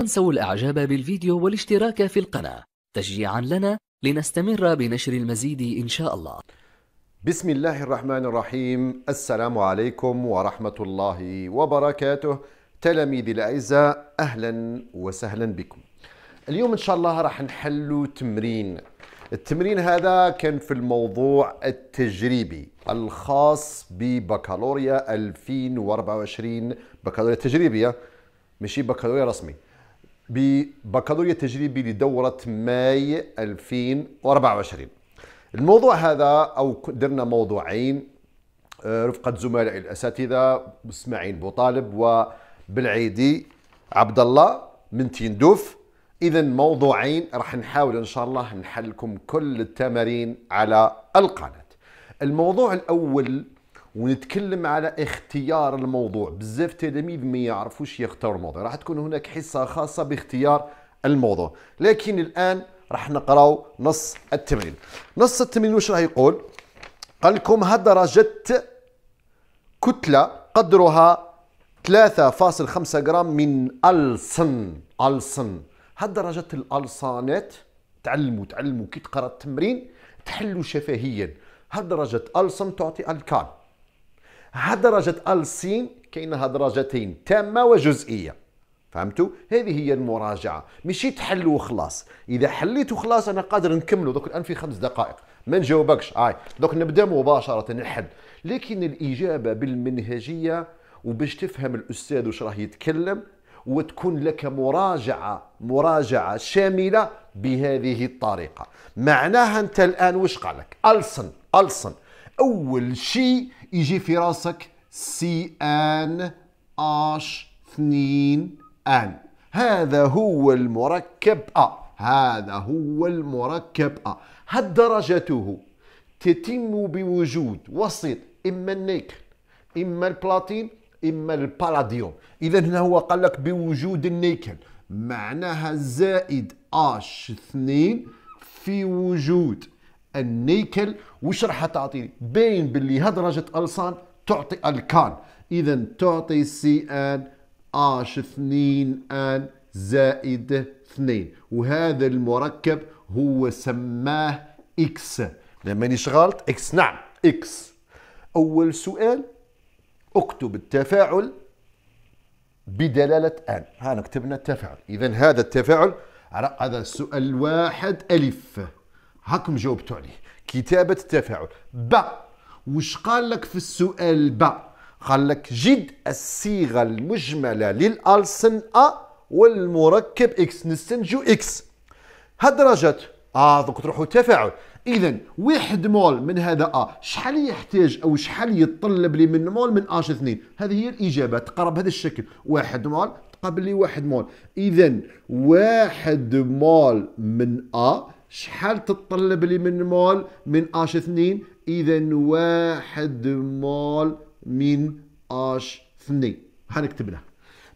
تنسوا الإعجاب بالفيديو والاشتراك في القناة تشجيعا لنا لنستمر بنشر المزيد إن شاء الله بسم الله الرحمن الرحيم السلام عليكم ورحمة الله وبركاته تلاميذي الأعزاء أهلا وسهلا بكم اليوم إن شاء الله راح نحلوا تمرين التمرين هذا كان في الموضوع التجريبي الخاص ببكالوريا 2024 بكالوريا تجريبية مشي بكالوريا رسمي ببكالوريا تجريبي لدورة ماي 2024 الموضوع هذا أو درنا موضوعين آه، رفقة زملائي الأساتذة إسماعيل بوطالب وبالعيدي عبد الله من تيندوف إذا موضوعين راح نحاول إن شاء الله نحلكم كل التمارين على القناة الموضوع الأول ونتكلم على اختيار الموضوع بزاف تلاميذ ما يعرفوش يختاروا الموضوع راح تكون هناك حصه خاصه باختيار الموضوع لكن الان راح نقراو نص التمرين نص التمرين واش راح يقول قال لكم هدرجه كتله قدرها 3.5 غرام من ألصن ألصن هدرجه الألصانات تعلموا تعلموا كي تقرا التمرين تحلوا شفاهيا هدرجه ألصن تعطي الكال درجة ال كاينها درجتين تامة وجزئية فهمتوا هذه هي المراجعة ماشي تحل وخلاص إذا حليت وخلاص أنا قادر نكملوا دوك الآن في خمس دقائق ما نجاوبكش هاي دوك نبدا مباشرة نحل لكن الإجابة بالمنهجية وباش تفهم الأستاذ واش راه يتكلم وتكون لك مراجعة مراجعة شاملة بهذه الطريقة معناها أنت الآن واش قالك ألسن ألسن اول شيء يجي في راسك سي ان اش اثنين ان هذا هو المركب أ هذا هو المركب أ هل درجته تتم بوجود وسيط إما النيكل إما البلاتين إما البالاديوم إذا هنا هو قال لك بوجود النيكل معناها زائد اش 2 في وجود النيكل وش راح تعطيني باين باللي هدرجة ألصان تعطي الكان إذا تعطي سي ان اش 2 ان زائد 2 وهذا المركب هو سماه اكس لما غلط اكس نعم اكس أول سؤال اكتب التفاعل بدلالة ان هنا كتبنا التفاعل إذا هذا التفاعل هذا السؤال واحد ألف هاكم جاوبتوا عليه كتابة التفاعل ب وش قال لك في السؤال ب قال لك جد الصيغة المجملة للألسن أ والمركب إكس نستنجو إكس هاد درجات اه دوك تروحوا تفاعل اذا واحد مول من هذا ا شحال يحتاج او شحال يتطلب لي من مول من اش اثنين هذه هي الاجابه تقرب بهذا الشكل واحد مول تقابل لي واحد مول اذا واحد مول من ا شحال تطلب لي من مول من اش 2 اذا واحد مول من اش 2 هنكتب له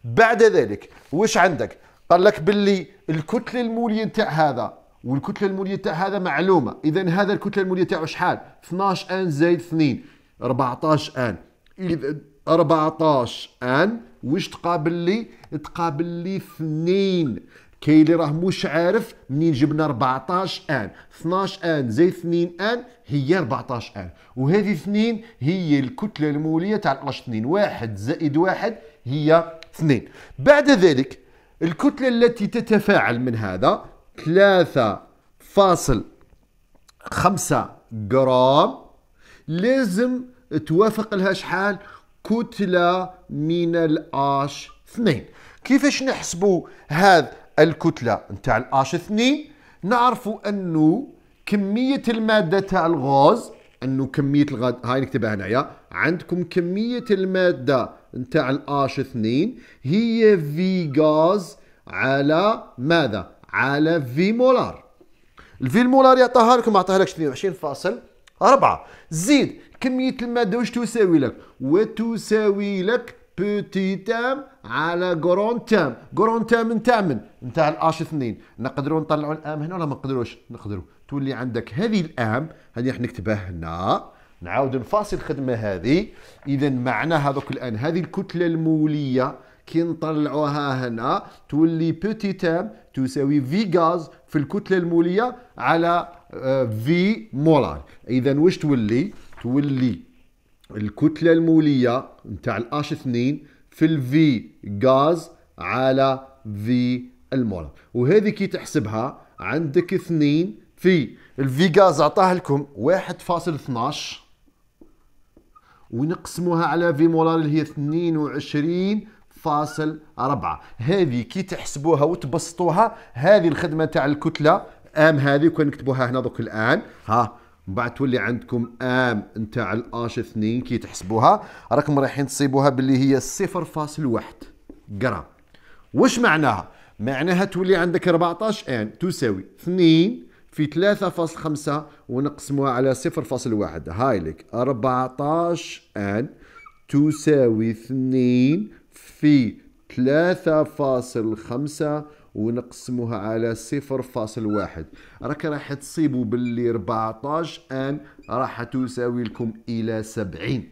بعد ذلك واش عندك قال لك باللي الكتله الموليه نتاع هذا والكتله الموليه تاع هذا معلومه اذا هذا الكتله الموليه تاعو شحال 12 ان زائد 2 14 ان اذا 14 ان واش تقابل لي تقابل لي 2 كاين اللي راه مش عارف منين جبنا 14 ان 12 ان زائد 2 ان هي 14 ان وهذه 2 هي الكتله الموليه تاع الاش 2 1 زائد 1 هي 2 بعد ذلك الكتله التي تتفاعل من هذا 3 فاصل 5 جرام لازم توافق لها شحال كتله من الاش 2 كيفاش نحسبوا هذا الكتله نتاع الاش 2 نعرفوا انه كميه الماده تاع الغاز انه كميه الغاز هاي نكتبها هنايا عندكم كميه الماده نتاع الاش 2 هي في غاز على ماذا على في مولار الفي المولار يعطيها لكم اعطاها لك 22.4 زيد كميه الماده واش تساوي لك وتساوي لك بوتي تام على غرون تام غرون تام من نتاع الاش اثنين نقدروا نطلعوا الام هنا ولا ما نقدروش نقدروا تولي عندك هذه الام هذه راح نكتبها هنا نعاود نفاصل الخدمه هذه اذا معنى هذوك الان هذه الكتله الموليه كي نطلعوها هنا تولي بوتي تام تساوي في غاز في الكتله الموليه على في آه، مولار اذا واش تولي تولي الكتلة المولية نتاع الاش 2 في الفي غاز على في المول وهذه كي تحسبها عندك 2 في الفي غاز عطاه لكم 1.12 ونقسموها على في مولار اللي هي 22.4 فاصل هذه كي تحسبوها وتبسطوها هذه الخدمة تاع الكتلة ام هذه وكان نكتبوها هنا دوك الان ها بعد تولي عندكم ام نتاع الاش 2 كي تحسبوها راكم رايحين تصيبوها باللي هي 0.1 جرام واش معناها معناها تولي عندك 14 ان تساوي 2 في 3.5 ونقسموها على 0.1 هاي لك 14 ان تساوي 2 في 3.5 ونقسموها على صفر فاصل واحد راك راح تصيبوا باللي 14 ان راح تساوي لكم الى 70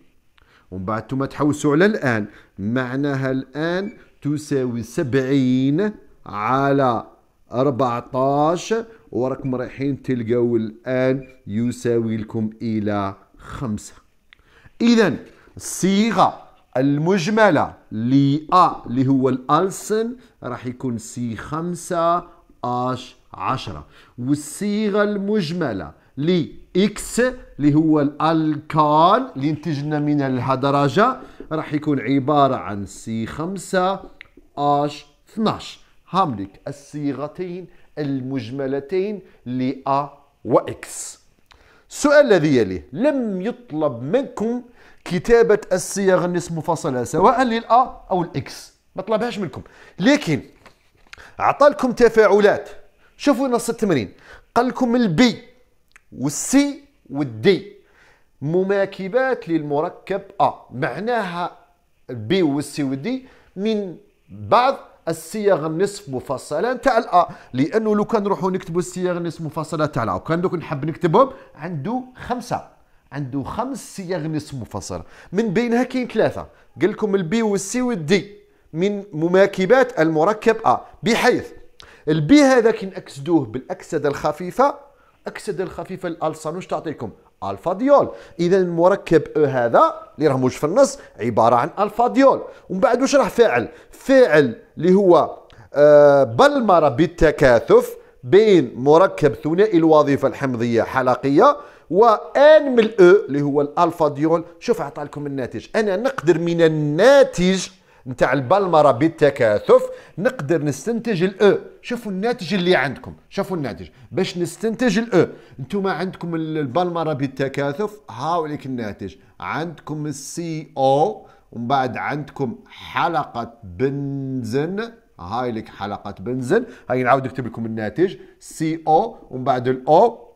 ومن بعد نتوما تحوسوا على الان معناها الان تساوي 70 على 14 وراكم رايحين تلقاو الان يساوي لكم الى خمسة اذا الصيغه المجملة لي أ اللي هو الألسن راح يكون سي خمسة اش عشرة والصيغة المجملة لي اكس اللي هو الالكان اللي انتجنا من الهدرجة راح يكون عبارة عن سي خمسة اش 12 هاملك الصيغتين المجملتين ل أ وإكس السؤال الذي يليه لم يطلب منكم كتابة الصيغ النصف مفصلة سواء للأ أو الإكس ما طلبهاش منكم لكن أعطى لكم تفاعلات شوفوا نص التمرين قال لكم البي والسي والدي مماكبات للمركب أ معناها البي والسي والدي من بعض الصيغ النصف مفصله تاع الا لانه لو كان نروحوا نكتبوا الصيغ النصف مفصله تاع الا وكان دوك نحب نكتبهم عنده خمسه عنده خمس صيغ نصف مفصله من بينها كاين ثلاثه قال لكم البي والسي والدي من مماكبات المركب ا بحيث البي هذا كي نأكسدوه بالاكسده الخفيفه الاكسده الخفيفه الالصان واش تعطيكم الفا ديول اذا المركب او هذا اللي راه موجود في النص عباره عن الفا ديول ومن بعد واش راه فاعل فاعل اللي هو آه بلمر بالتكاثف بين مركب ثنائي الوظيفه الحمضيه حلقيه وان من الاو e اللي هو الالفا ديول شوف عطى لكم الناتج انا نقدر من الناتج نتاع البلمره بالتكاثف نقدر نستنتج الاو شوفوا الناتج اللي عندكم شوفوا الناتج باش نستنتج الاو انتم عندكم البلمره بالتكاثف هاوليك الناتج عندكم السي او ومن بعد عندكم حلقه بنزن هاي لك حلقه بنزن هاي نعاود نكتب لكم الناتج سي او ومن بعد الاو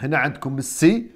هنا عندكم السي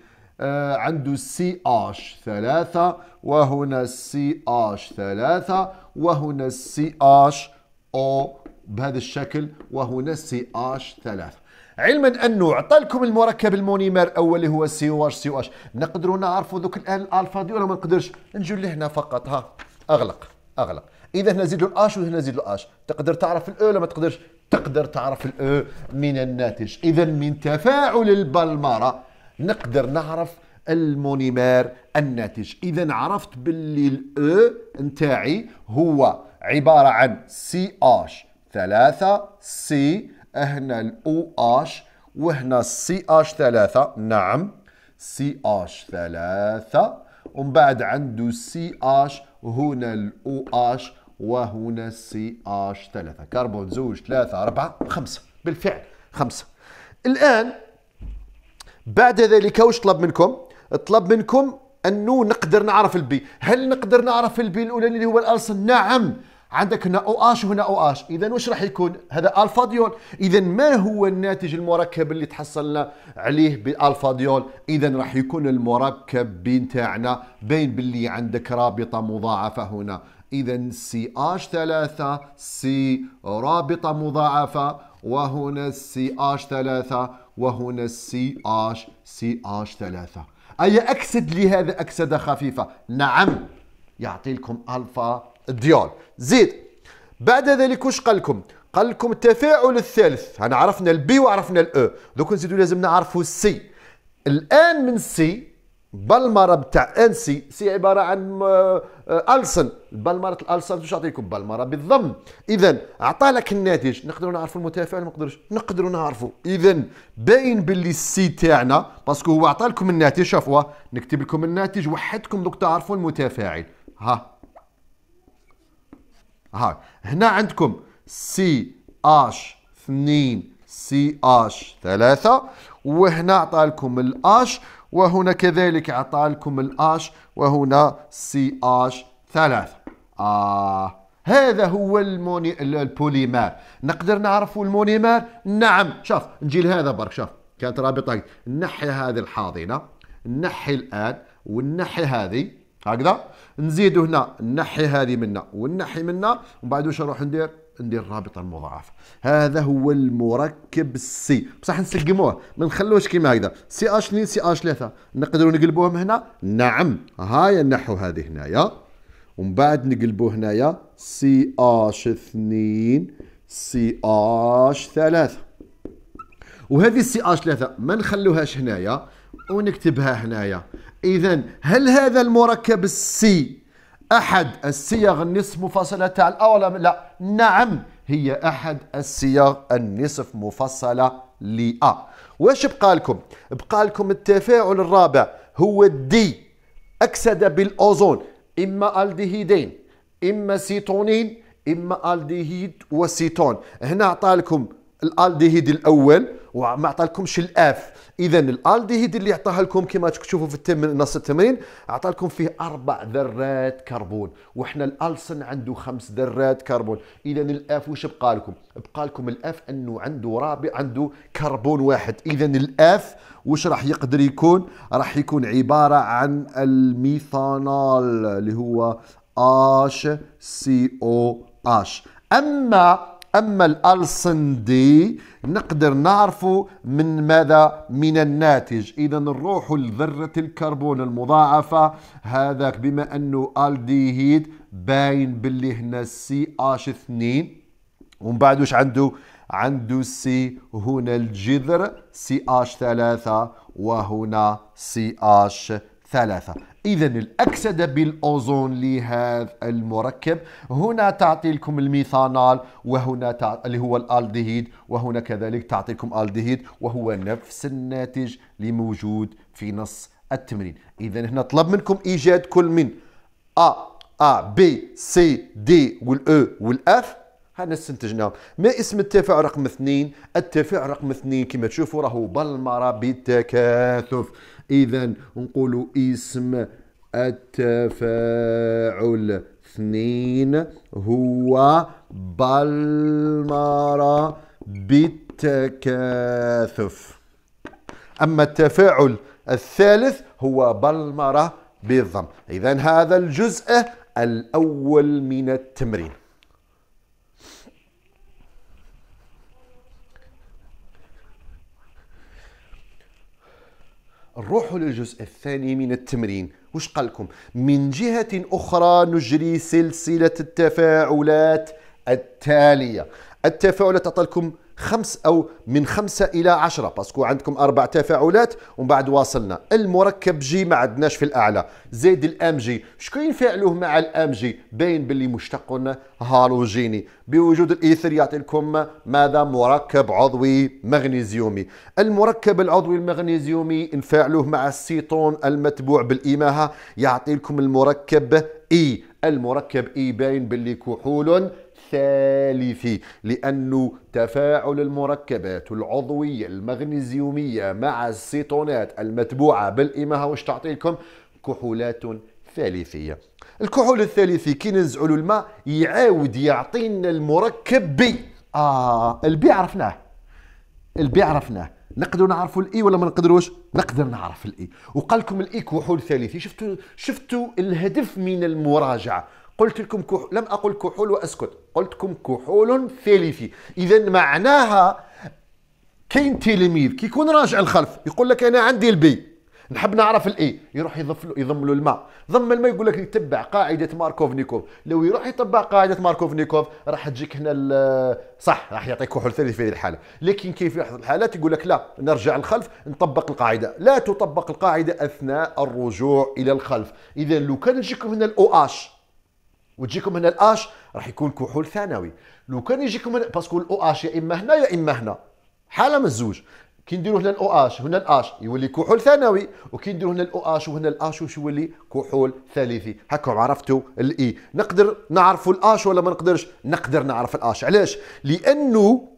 آه، عنده سي اش ثلاثة وهنا سي اش ثلاثة وهنا السي اش او بهذا الشكل وهنا السي اش 3 علما انه عطى لكم المركب المونيمر الاول اللي هو سي او اش سي او اش نقدروا نعرفوا دوك الان الالفا دي ولا ما نقدرش نجوا لهنا فقط ها اغلق اغلق اذا هنا زيد الاش وهنا زيد الاش تقدر تعرف الاو ولا ما تقدرش تقدر تعرف الاو من الناتج اذا من تفاعل البلمره نقدر نعرف المونيمير الناتج اذا عرفت باللي الاو نتاعي هو عباره عن سي اش 3 سي هنا الاو اش وهنا سي اش 3 نعم سي اش 3 ومن بعد عنده سي اش هنا الاو اش وهنا سي اش 3 كربون زوج 3 4 5 بالفعل 5 الان بعد ذلك واش طلب منكم طلب منكم انه نقدر نعرف البي هل نقدر نعرف البي الاولى اللي هو الالسن نعم عندك هنا او اش وهنا او اش اذا واش راح يكون هذا الفا ديول اذا ما هو الناتج المركب اللي تحصلنا عليه بالفا ديول اذا راح يكون المركب بين تاعنا بين باللي عندك رابطه مضاعفه هنا اذا سي اش 3 سي رابطه مضاعفه وهنا السي اش 3 وهنا السي اش سي اش 3 أي أكسد لي هذا أكسدة خفيفة نعم يعطي لكم ألفا ديول زيد بعد ذلك وش قال لكم قال لكم التفاعل الثالث انا عرفنا البي وعرفنا الاو دوك نزيدو لازم نعرفوا السي الان من السي بالمره بتاع انسي سي عباره عن السن آه، بالمره الالسن باش يعطيكم بالمره بالضم اذا عطى لك الناتج نقدروا نعرفوا المتفاعل ما نقدروش نقدروا نعرفوا اذا باين باللي السي تاعنا باسكو هو عطى لكم الناتج شافوا نكتب لكم الناتج وحدكم دوك تعرفوا المتفاعل ها ها هنا عندكم سي اش 2 سي اش 3 وهنا عطى لكم الاش وهنا كذلك عطى لكم الآش وهنا سي آش 3 آه هذا هو الموني... البوليمر نقدر نعرفوا المونيمر نعم شوف نجي لهذا برك شوف كانت رابطة نحي هذه الحاضنة نحي الآن ونحي هذه هكذا نزيدوا هنا نحي هذه منا ونحي منا ومن بعد واش نروح ندير ندير الرابطه المضاعفه هذا هو المركب السي بصح نسقموه ما نخلوش كيما هكذا سي اش 2 سي اش 3 نقدروا نقلبوهم هنا نعم هاي النحو هذه هنايا ومن بعد نقلبوا هنايا سي اش 2 سي اش 3 وهذه سي اش 3 ما نخلوهاش هنايا ونكتبها هنايا اذا هل هذا المركب السي أحد الصيغ النصف مفصلة تاع الأولى لا نعم هي أحد الصيغ النصف مفصلة لأ واش بقى لكم بقى لكم التفاعل الرابع هو الدي أكسد بالأوزون إما ألديهيدين إما سيتونين إما ألديهيد وسيتون هنا عطالكم الألديهيد الأول وما عطالكمش الاف اذا الالديهيد اللي عطاها لكم كما تشوفوا في التم نص التمرين عطى لكم فيه اربع ذرات كربون وحنا الالسن عنده خمس ذرات كربون اذا الاف واش بقى لكم بقى لكم الاف انه عنده رابع عنده كربون واحد اذا الاف واش راح يقدر يكون راح يكون عباره عن الميثانول اللي هو اش سي او اش اما أما الألسن دي نقدر نعرف من ماذا؟ من الناتج إذا نروح لذرة الكربون المضاعفة هذاك بما أنه الديهيد باين باللي هنا سي اش 2 ومن بعد واش عنده عنده سي هنا الجذر سي اش 3 وهنا سي اش ثلاثة إذا الأكسدة بالأوزون لهذا المركب هنا تعطي لكم الميثانال وهنا تع... اللي هو الألدهيد وهنا كذلك تعطيكم ألدهيد وهو نفس الناتج اللي موجود في نص التمرين إذا هنا طلب منكم إيجاد كل من أ أ بي سي دي والأو e، والأف هنا استنتجناهم ما اسم التفاعل رقم اثنين التفاعل رقم اثنين كما تشوفوا راهو بالمرة بالتكاثف إذا نقول اسم التفاعل اثنين هو بالمرة بالتكاثف أما التفاعل الثالث هو بالمرة بالضم إذا هذا الجزء الأول من التمرين نروحوا للجزء الثاني من التمرين وش قالكم من جهة أخرى نجري سلسلة التفاعلات التالية التفاعلات تعطى لكم خمس أو من خمسة إلى عشرة باسكو عندكم أربع تفاعلات ومن بعد واصلنا المركب جي ما عندناش في الأعلى زيد الأم جي شكون فعلوه مع الأم جي باين باللي مشتق هالوجيني بوجود الإيثر يعطي لكم ماذا مركب عضوي مغنيزيومي المركب العضوي المغنيزيومي انفعلوه مع السيتون المتبوع بالإماهة يعطي لكم المركب إي المركب إي باين باللي كحول الثالث لأنه تفاعل المركبات العضوية المغنيزيومية مع السيتونات المتبوعة بالإمها واش تعطي لكم كحولات ثالثية الكحول الثالثي كي ننزعلوا الماء يعاود يعطينا المركب بي آه البي عرفناه البي عرفناه نقدروا نعرفوا الاي ولا ما نقدروش نقدر نعرف الاي وقال لكم الاي كحول ثالثي شفتوا شفتوا الهدف من المراجعه قلت لكم كحول لم أقل كحول وأسكت قلت لكم كحول ثالثي إذا معناها كاين تلميذ كيكون راجع الخلف يقول لك أنا عندي البي نحب نعرف الاي يروح يضف له يضم له الماء ضم الماء يقول لك يتبع قاعده ماركوفنيكوف لو يروح يتبع قاعده ماركوفنيكوف راح تجيك هنا صح راح يعطيك كحول ثالث في هذه الحاله لكن كيف في الحالات يقول لك لا نرجع الخلف نطبق القاعده لا تطبق القاعده اثناء الرجوع الى الخلف اذا لو كان يجيكم هنا الاو OH اش وتجيكم هنا الاش راح يكون كحول ثانوي لو كان يجيكم هنا باسكو الاو اش يا اما هنا يا اما هنا حاله من الزوج كي نديرو هنا الاو اش هنا الاش يولي كحول ثانوي وكي نديرو هنا الاو اش وهنا الاش واش يولي كحول ثالثي هكا عرفتوا الاي نقدر نعرفوا الاش ولا ما نقدرش نقدر نعرف الاش علاش لانه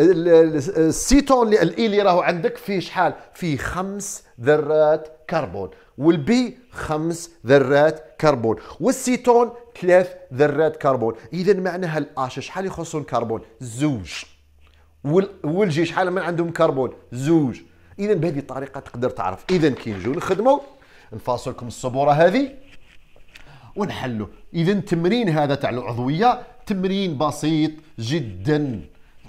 السيتون الاي اللي راهو عندك فيه شحال فيه خمس ذرات كربون والبي خمس ذرات كربون والسيتون ثلاث ذرات كربون اذا معناها الاش شحال يخصون الكربون زوج والجي شحال من عندهم كربون زوج اذا بهذه الطريقه تقدر تعرف اذا كي نجيو نخدموا نفاصلكم الصبوره هذه ونحلوا اذا التمرين هذا تاع العضويه تمرين بسيط جدا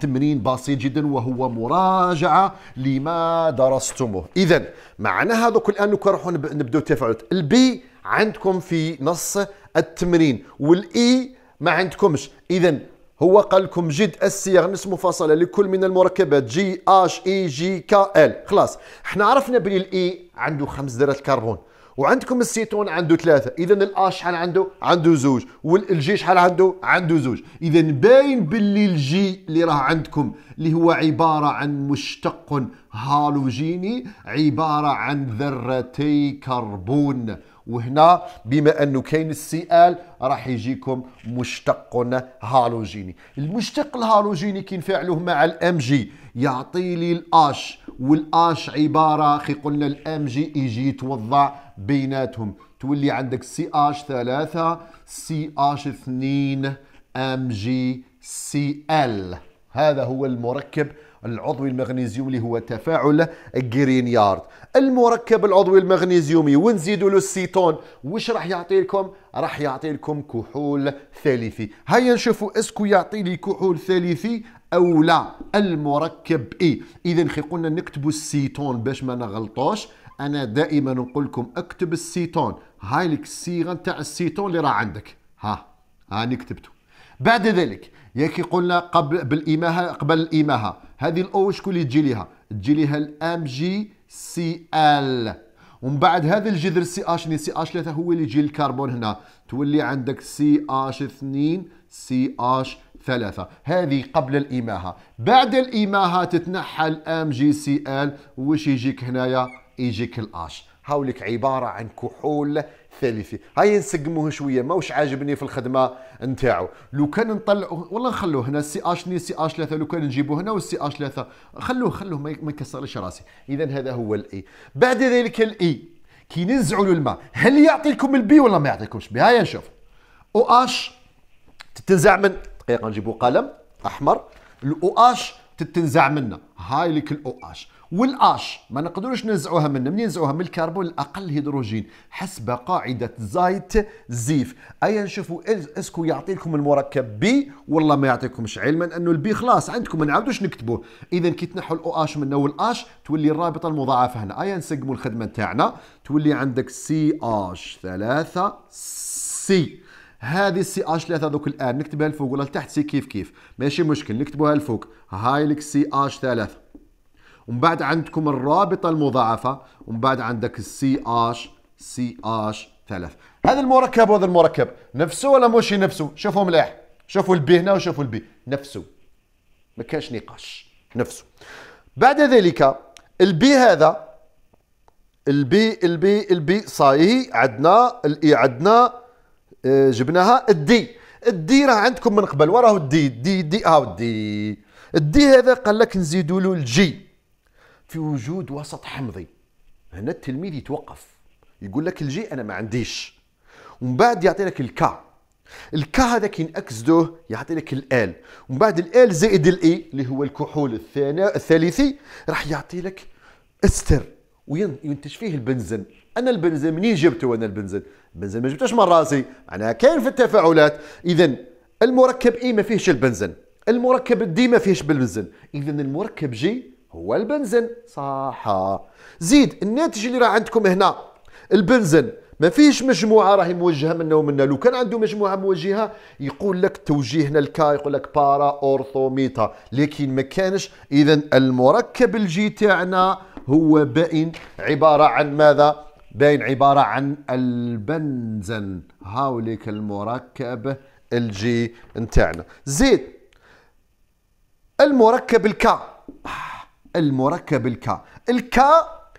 تمرين بسيط جدا وهو مراجعة لما درستموه إذا معنا كل الآن نروحوا نبدأ التفاعلات البي عندكم في نص التمرين والإي e ما عندكمش إذا هو قال لكم جد السياغ نصف مفصله لكل من المركبات جي اش اي جي كا ال خلاص احنا عرفنا بلي الاي e عنده خمس ذرات كربون وعندكم السيتون عنده ثلاثة إذا الأ شحال عنده عنده زوج والجي شحال عنده عنده زوج إذا باين باللي الجي اللي راه عندكم اللي هو عبارة عن مشتق هالوجيني عبارة عن ذرتي كربون وهنا بما انه كاين السي ال راح يجيكم مشتق هالوجيني المشتق الهالوجيني كي نفعلوه مع الام جي يعطي لي الاش والاش عباره كي قلنا الام جي يجي يتوضع بيناتهم تولي عندك سي اش ثلاثة سي اش اثنين ام جي سي ال هذا هو المركب العضوي المغنيزيومي اللي هو تفاعل جرينيارد المركب العضوي المغنيزيومي ونزيدوا له السيتون واش راح يعطي لكم راح يعطي لكم كحول ثالثي هيا نشوفوا اسكو يعطي لي كحول ثالثي او لا المركب اي اذا كي قلنا نكتبوا السيتون باش ما نغلطوش انا دائما نقول لكم اكتب السيتون هاي لك الصيغه نتاع السيتون اللي راه عندك ها هاني كتبته بعد ذلك يا كي قلنا قبل بالإماهة قبل الإماهة هذه الاو شكون اللي تجي ليها تجي ليها الام جي سي ال ومن بعد هذا الجذر سي اش ني سي اش 3 هو اللي يجي الكربون هنا تولي عندك سي اش 2 سي اش 3 هذه قبل الإماهة بعد الإماهة تتنحى الام جي سي ال واش يجيك هنايا يجيك الاش هاوليك عبارة عن كحول الثالثي هاي نسقموه شويه ماهوش عاجبني في الخدمه نتاعو لو كان نطلعوه والله نخلوه هنا السي اش 2 سي اش 3 لو كان نجيبوه هنا والسي اش 3 خلوه خلوه ما يكسرش راسي اذا هذا هو الاي بعد ذلك الاي e. كي ننزعوا له الماء هل يعطي لكم البي ولا ما يعطيكمش بي هيا نشوف او اش تتنزع من دقيقه نجيبوا قلم احمر الاو اش تتنزع منا هاي لك الاو اش والاش ما نقدروش ننزعوها منه منين ننزعوها من الكربون الاقل هيدروجين حسب قاعده زايت زيف ايا نشوفوا اسكو يعطي لكم المركب بي والله ما يعطيكمش علما انه البي خلاص عندكم ما نعاودوش نكتبوه اذا كي تنحوا الاو اش من والاش تولي الرابطه المضاعفه هنا ايا نسقموا الخدمه تاعنا تولي عندك سي اش 3 سي هذه السي اش 3 دوك الان نكتبها لفوق ولا لتحت سي كيف كيف ماشي مشكل نكتبوها لفوق هايلك سي اش 3 ومن بعد عندكم الرابطه المضاعفه ومن بعد عندك السي اش سي اش ثلاث هذا المركب وهذا المركب نفسه ولا ماشي نفسه شوفوا مليح شوفوا البي هنا وشوفوا البي نفسه ما كانش نقاش نفسه بعد ذلك البي هذا البي البي البي صاي عندنا الاي e عندنا آه، جبناها الدي الدي راه عندكم من قبل وراه الدي آه، الدي الدي هاو الدي الدي هذا قال لك نزيدوا له الجي في وجود وسط حمضي هنا التلميذ يتوقف يقول لك الجي انا ما عنديش ومن بعد يعطي لك الكا الكا هذا كي نأكسدوه يعطي لك الال ومن بعد الال زائد الاي اللي هو الكحول الثالثي راح يعطي لك استر وينتج فيه البنزين انا البنزين منين جبته انا البنزين البنزين ما جبتوش من راسي معناها كاين في التفاعلات اذا المركب اي ما فيهش البنزين المركب دي ما فيهش بالبنزين اذا المركب جي هو البنزين صح زيد الناتج اللي راه عندكم هنا البنزين ما فيش مجموعه راهي موجهه منا ومنا لو كان عنده مجموعه موجهه يقول لك توجيه هنا الكا يقول لك بارا اورثو ميتا لكن ما كانش اذا المركب الجي تاعنا هو باين عباره عن ماذا باين عباره عن البنزن هاوليك المركب الجي نتاعنا زيد المركب الكا المركب الكا الكا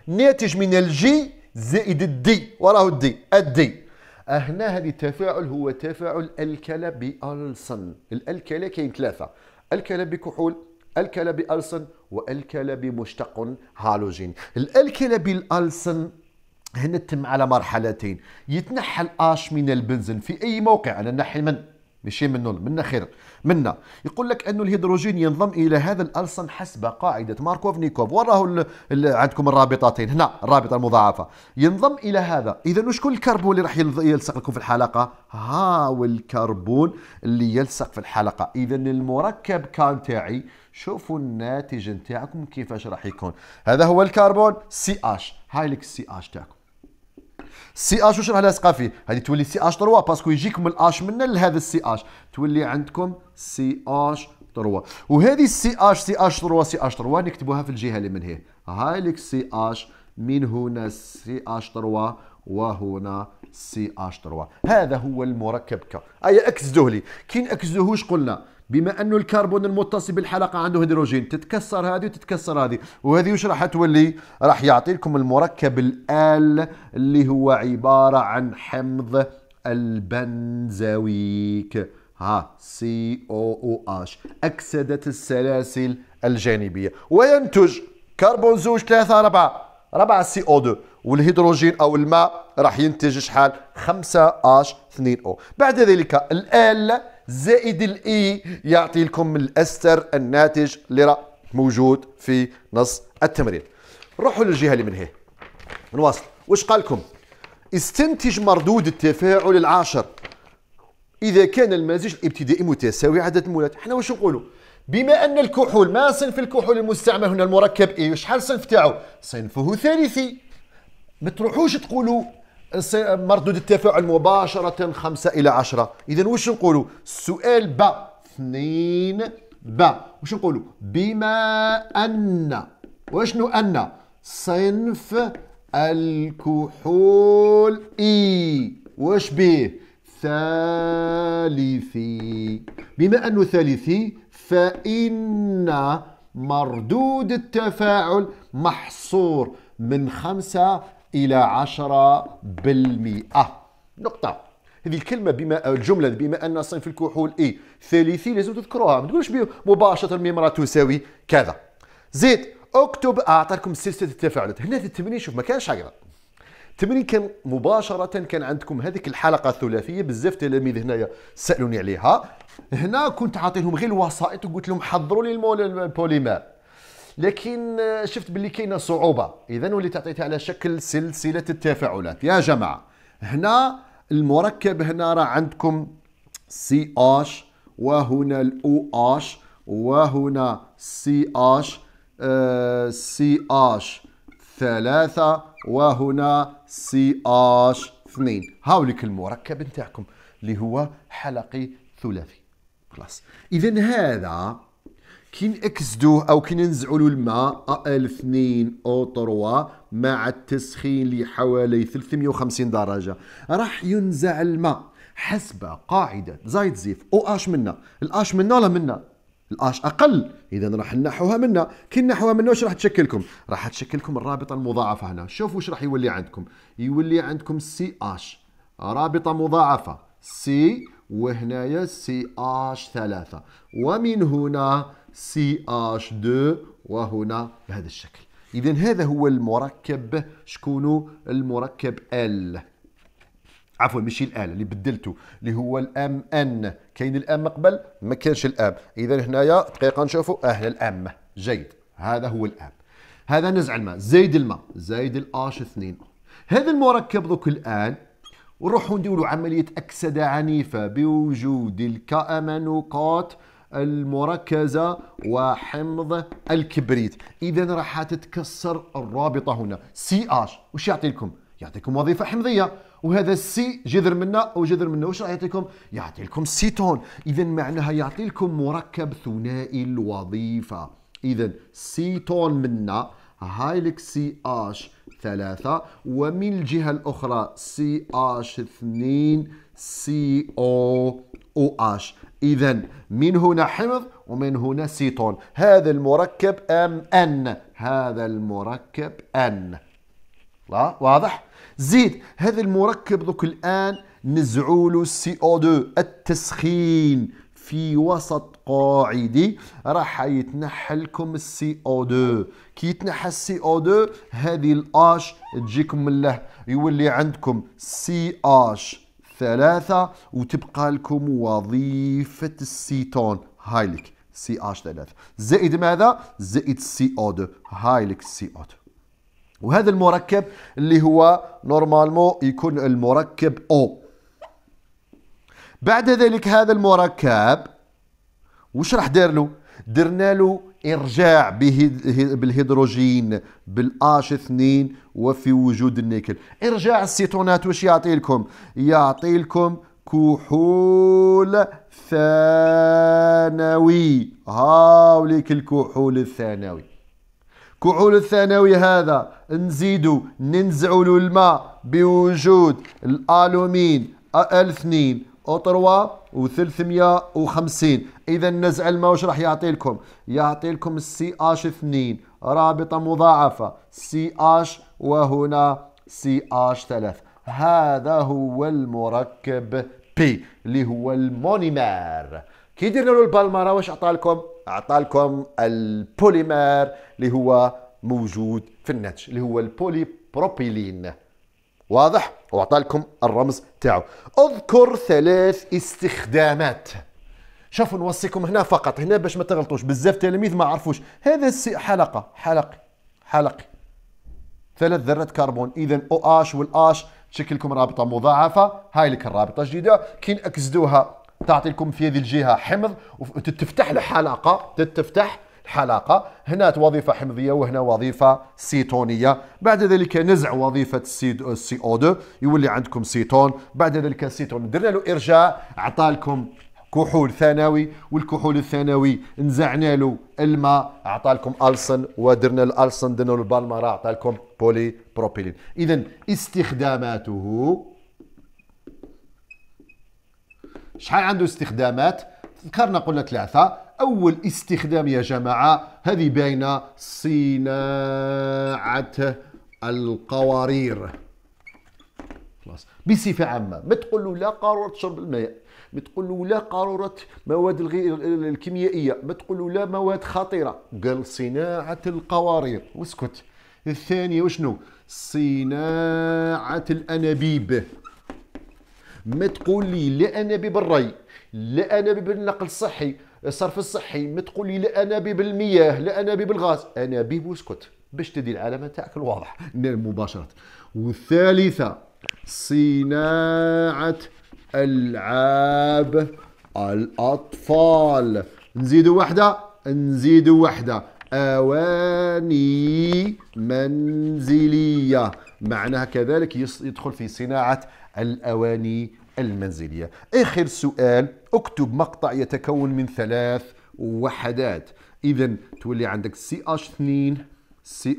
ناتج من الجي زائد الدي وراه الدي الدي هنا هذا التفاعل هو تفاعل الكلى بألسن الألكلا كاين ثلاثة الكلى بكحول الكلى بألسن والكلى بمشتق هالوجين الألكلا بالألسن هنا تم على مرحلتين يتنحى الآش من البنزين في أي موقع أنا نحي من ماشي منه منا خير منا يقول لك انه الهيدروجين ينضم الى هذا الالصن حسب قاعده ماركوفنيكوف وراه عندكم الرابطتين هنا الرابطه المضاعفه ينضم الى هذا اذا وشكون الكربون اللي راح يلصق لكم في الحلقه هاو الكربون اللي يلصق في الحلقه اذا المركب كان تاعي شوفوا الناتج نتاعكم كيفاش راح يكون هذا هو الكربون سي اش هاي لك السي اش تاعكم سي اش واش راح لاصقه فيه هذه تولي سي اش 3 باسكو يجيك من الاش من لهذا السي اش تولي عندكم سي اش 3 وهذه السي اش سي اش 3 سي اش 3 نكتبوها في الجهه اللي من هي هاي لك سي اش من هنا سي اش 3 وهنا سي اش 3 هذا هو المركب كا اي اكسدوه لي كي ناكسدوهوش قلنا بما انه الكربون المتصل بالحلقه عنده هيدروجين تتكسر هذه وتتكسر هذه وهذه وش راح تولي راح يعطي لكم المركب الال اللي هو عباره عن حمض البنزويك ها سي او او اش اكسده السلاسل الجانبيه وينتج كربون زوج ثلاثة أربعة أربعة سي او دو والهيدروجين او الماء راح ينتج شحال 5 اش 2 او بعد ذلك الآل زائد الاي يعطي لكم الاستر الناتج اللي راه موجود في نص التمرين نروحوا للجهه اللي من هي نواصل واش قال لكم استنتج مردود التفاعل العاشر اذا كان المزيج الابتدائي متساوي عدد المولات حنا واش نقولوا بما ان الكحول ما صنف الكحول المستعمل هنا المركب اي شحال صنف تاعو صنفه ثالثي ما تروحوش تقولوا مردود التفاعل مباشرة خمسة إلى عشرة إذا واش نقولوا السؤال ب اثنين ب واش نقولوا بما أن وشنو أن صنف الكحول إي واش به ثالثي بما أنه ثالثي فإن مردود التفاعل محصور من خمسة إلى عشرة بالمئة نقطة هذه الكلمة بما الجملة بما أن صنف الكحول إي ثالثي لازم تذكروها ما تقولوش مباشرة الميمرة تساوي كذا زيد اكتب أعطاكم سلسلة التفاعلات هنا في التمرين شوف ما كانش هكذا التمرين كان مباشرة كان عندكم هذيك الحلقة الثلاثية بزاف تلاميذ هنايا سألوني عليها هنا كنت عاطيلهم غير الوسائط وقلت لهم حضروا لي البوليمر لكن آه، شفت باللي كاينه صعوبه اذا وليت عطيتها على شكل سلسله التفاعلات يا جماعه هنا المركب هنا راه عندكم سي اش وهنا الاو اش وهنا سي اش سي آه، اش ثلاثة وهنا سي اش اثنين هاوليك المركب نتاعكم اللي هو حلقي ثلاثي خلاص اذا هذا كي نكسدوه أو كي ننزعوا له الماء ال2 أو 3 مع التسخين لحوالي 350 درجة راح ينزع الماء حسب قاعدة زايد زيف أو أش منا الأش منا ولا منا الاش اقل اذا راح ننحوها منا كي نحوها منا واش راح تشكلكم راح تشكلكم الرابطه المضاعفه هنا شوفوا واش راح يولي عندكم يولي عندكم سي اش رابطه مضاعفه سي وهنايا سي اش ثلاثة ومن هنا CH2 وهنا بهذا الشكل إذا هذا هو المركب شكون المركب ال عفوا ماشي الال اللي بدلته اللي هو الام ان كاين الام قبل ما كانش الام اذا هنايا دقيقه نشوفوا اه الام جيد هذا هو الام هذا نزع الماء زايد الماء زايد الاش 2 هذا المركب دوك الان ونروحوا نديروا عمليه اكسده عنيفه بوجود الكامانوقات المركزة وحمض الكبريت إذا راح تتكسر الرابطة هنا سي اش وش يعطي لكم؟ يعطيكم وظيفة حمضية وهذا السي جذر أو وجذر منه وش راح يعطيكم؟ يعطي لكم سيتون إذا معناها يعطي لكم مركب ثنائي الوظيفة إذا سيتون منا هايلك سي اش ثلاثة ومن الجهة الأخرى سي اش اثنين سي او او اش إذا من هنا حمض ومن هنا سيتون هذا المركب أم أن هذا المركب أن لا واضح زيد هذا المركب دوك الآن نزعول سي او 2 التسخين في وسط قاعدي راح يتنحى لكم السي او 2 كي يتنحى السي او 2 هذه الاش تجيكم من له يولي عندكم سي اش ثلاثة وتبقى لكم وظيفة السيتون هايلك سي اش ثلاثة زائد ماذا؟ زائد سي او 2 هايلك سي او 2 وهذا المركب اللي هو نورمالمون يكون المركب او بعد ذلك هذا المركب وش راح دار له؟ درنا له إرجاع بالهيدروجين بالآش 2 وفي وجود النيكل إرجاع السيتونات واش يعطي لكم يعطي لكم كحول ثانوي هاوليك الكحول الثانوي كحول الثانوي هذا نزيدو ننزعو الماء بوجود الالومين ال 2 او 3 و و350 إذا نزع الماء واش راح يعطي لكم؟ يعطي لكم السي اش 2 رابطة مضاعفة سي اش وهنا سي اش 3 هذا هو المركب بي اللي هو المونيمر كي درنا له البالمارا واش عطى لكم عطى لكم البوليمر اللي هو موجود في الناتج اللي هو البولي بروبيلين واضح؟ واعطى لكم الرمز تاعو اذكر ثلاث استخدامات شوفوا نوصيكم هنا فقط هنا باش ما تغلطوش بزاف تلاميذ ما عرفوش هذا السي حلقه حلقي حلقي ثلاث ذرات كربون اذا او اش والاش تشكل لكم رابطه مضاعفه هاي لك الرابطه الجديده كي نأكسدوها تعطي لكم في هذه الجهه حمض وتتفتح حلقه تتفتح حلقة هنا وظيفة حمضية وهنا وظيفة سيتونية بعد ذلك نزع وظيفة السي او 2 يولي عندكم سيتون بعد ذلك السيتون درنا له إرجاع عطالكم كحول ثانوي والكحول الثانوي نزعنا له الماء عطى لكم السن ودرنا الالسن درنا له البالمره عطى لكم بولي بروبيلين اذا استخداماته شحال عنده استخدامات ذكرنا قلنا ثلاثه أول استخدام يا جماعة هذه باينة صناعة القوارير خلاص بصفة عامة ما تقول لا قارورة شرب الماء ما تقول لا قارورة مواد الغير الكيميائية ما تقول لا مواد خطيرة قال صناعة القوارير واسكت الثانية وشنو صناعة الأنابيب ما تقول لي لا أنابيب الري لا أنابيب النقل الصحي الصرف الصحي ما تقول لي لا انابيب المياه لا انابيب الغاز انابيب واسكت باش تدي العلامه تاعك الواضح مباشره والثالثه صناعه العاب الاطفال نزيدوا واحده نزيدوا واحده اواني منزليه معناها كذلك يدخل في صناعه الاواني المنزلية آخر سؤال اكتب مقطع يتكون من ثلاث وحدات إذا تولي عندك CH2 سي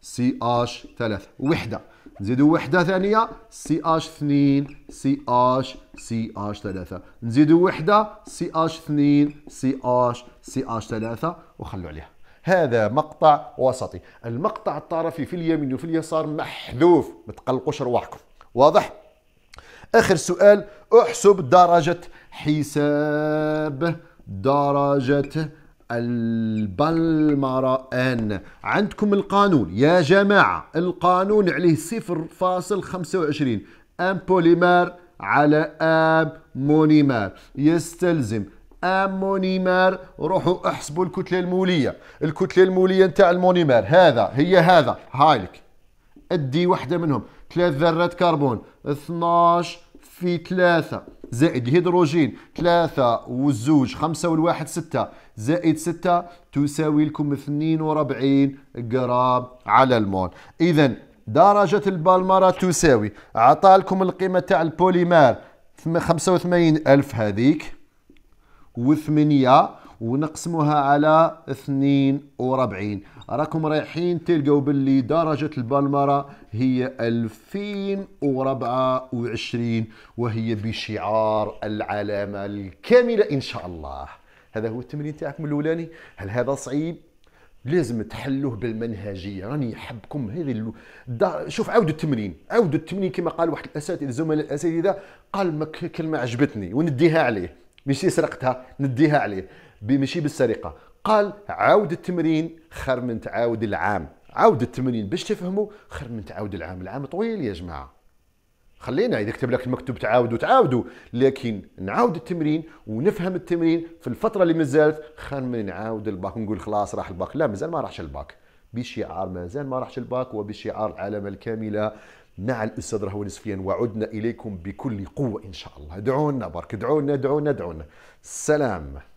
سي CH3 وحدة نزيدوا وحدة ثانية CH2 سي اش 3 وحده نزيدو وحده ثانيه سي سي 2 سي اش 3 نزيدو وحده سي سي 2 سي اش 3 وخلوا عليها هذا مقطع وسطي المقطع الطرفي في اليمين وفي اليسار محذوف ما تقلقوش رواحكم واضح اخر سؤال احسب درجه حساب درجه البلمرة ان عندكم القانون يا جماعة القانون عليه صفر فاصل خمسة وعشرين أم بوليمر على أم مونيمر يستلزم أمونيمر روحوا احسبوا الكتلة المولية الكتلة المولية نتاع المونيمر هذا هي هذا هايلك ادي واحدة منهم ثلاث ذرات كربون 12 في 3 زائد هيدروجين 3 والزوج 5 والواحد 6 زائد 6 تساوي لكم 42 جرام على المول اذا درجة البالمرة تساوي عطى لكم القيمة تاع البوليمار 85 ألف هذيك وثمانية ونقسمها على 42 راكم رايحين تلقوا باللي درجة البلمرة هي 2024 وهي بشعار العلامة الكاملة إن شاء الله هذا هو التمرين تاعكم الأولاني هل هذا صعيب؟ لازم تحلوه بالمنهجيه راني حبكم هذه الدار شوف عاودوا التمرين عاودوا التمرين كما قال واحد الاساتذه الزملاء الاساتذه قال ما كلمه عجبتني ونديها عليه ماشي سرقتها نديها عليه ماشي بالسرقه قال عاود التمرين خير من تعاود العام عاود التمرين باش تفهموا خير من تعاود العام العام طويل يا جماعه خلينا اذا كتب لك المكتوب تعاودوا تعاودوا لكن نعاود التمرين ونفهم التمرين في الفتره اللي مازالت خير من نعاود الباك نقول خلاص راح الباك لا مازال ما راحش الباك بشعار مازال ما راحش الباك وبشعار العلامه الكامله مع الاستاذ رهوان سفيان وعدنا اليكم بكل قوه ان شاء الله دعونا برك دعونا دعونا دعونا السلام